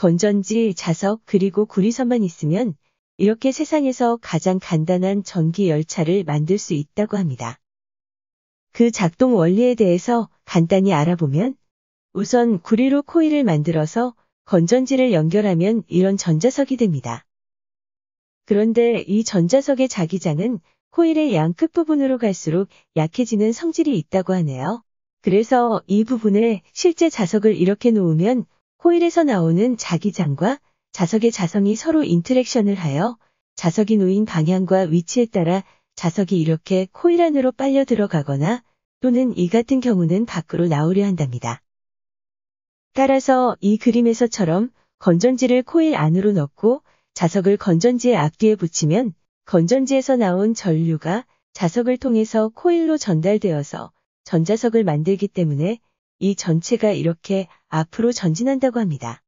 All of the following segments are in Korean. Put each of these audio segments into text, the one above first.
건전지, 자석 그리고 구리선만 있으면 이렇게 세상에서 가장 간단한 전기 열차를 만들 수 있다고 합니다. 그 작동 원리에 대해서 간단히 알아보면 우선 구리로 코일을 만들어서 건전지를 연결하면 이런 전자석이 됩니다. 그런데 이 전자석의 자기장은 코일의 양 끝부분으로 갈수록 약해지는 성질이 있다고 하네요. 그래서 이 부분에 실제 자석을 이렇게 놓으면 코일에서 나오는 자기장과 자석의 자성이 서로 인터랙션을 하여 자석이 놓인 방향과 위치에 따라 자석이 이렇게 코일 안으로 빨려 들어가거나 또는 이 같은 경우는 밖으로 나오려 한답니다. 따라서 이 그림에서처럼 건전지를 코일 안으로 넣고 자석을 건전지의 앞뒤에 붙이면 건전지에서 나온 전류가 자석을 통해서 코일로 전달되어서 전자석을 만들기 때문에 이 전체가 이렇게 앞으로 전진한다고 합니다.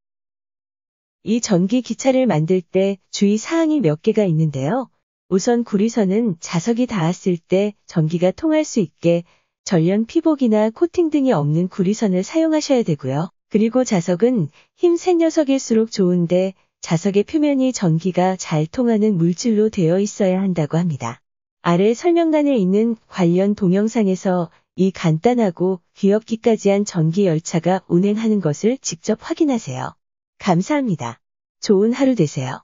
이 전기 기차를 만들 때 주의 사항이 몇 개가 있는데요. 우선 구리선은 자석이 닿았을 때 전기가 통할 수 있게 전련 피복이나 코팅 등이 없는 구리선을 사용하셔야 되고요. 그리고 자석은 힘센 녀석일수록 좋은데 자석의 표면이 전기가 잘 통하는 물질로 되어 있어야 한다고 합니다. 아래 설명란에 있는 관련 동영상에서 이 간단하고 귀엽기까지한 전기열차가 운행하는 것을 직접 확인하세요. 감사합니다. 좋은 하루 되세요.